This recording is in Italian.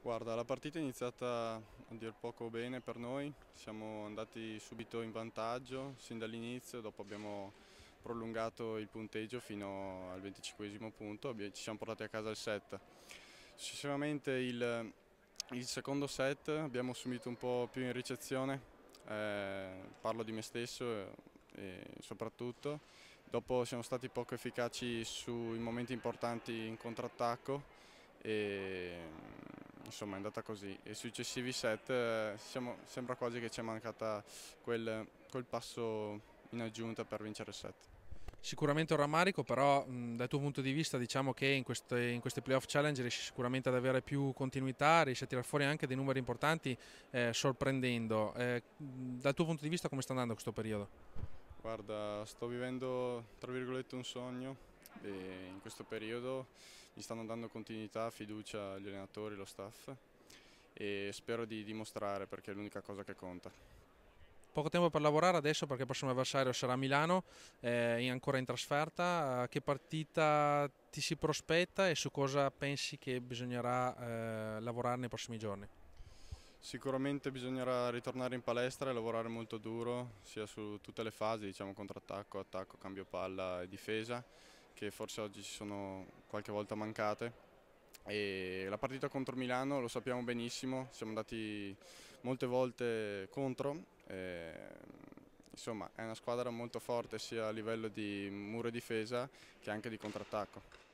Guarda, la partita è iniziata a dir poco bene per noi, siamo andati subito in vantaggio sin dall'inizio, dopo abbiamo prolungato il punteggio fino al 25 punto, ci siamo portati a casa il set. Successivamente il, il secondo set abbiamo subito un po' più in ricezione, eh, parlo di me stesso eh, soprattutto, dopo siamo stati poco efficaci sui momenti importanti in contrattacco e insomma è andata così. I successivi set eh, siamo, sembra quasi che ci è mancata quel, quel passo in aggiunta per vincere il set. Sicuramente un rammarico, però mh, dal tuo punto di vista diciamo che in queste, in queste, playoff challenge riesci sicuramente ad avere più continuità, riesci a tirar fuori anche dei numeri importanti, eh, sorprendendo. Eh, dal tuo punto di vista come sta andando questo periodo? Guarda, sto vivendo tra virgolette un sogno, e in questo periodo mi stanno dando continuità, fiducia gli allenatori, lo staff e spero di dimostrare perché è l'unica cosa che conta. Poco tempo per lavorare adesso perché il prossimo avversario sarà Milano, eh, ancora in trasferta. Che partita ti si prospetta e su cosa pensi che bisognerà eh, lavorare nei prossimi giorni? Sicuramente bisognerà ritornare in palestra e lavorare molto duro, sia su tutte le fasi, diciamo contrattacco, attacco, cambio palla e difesa che forse oggi ci sono qualche volta mancate. E la partita contro Milano lo sappiamo benissimo, siamo andati molte volte contro. E insomma è una squadra molto forte sia a livello di muro e difesa che anche di contrattacco.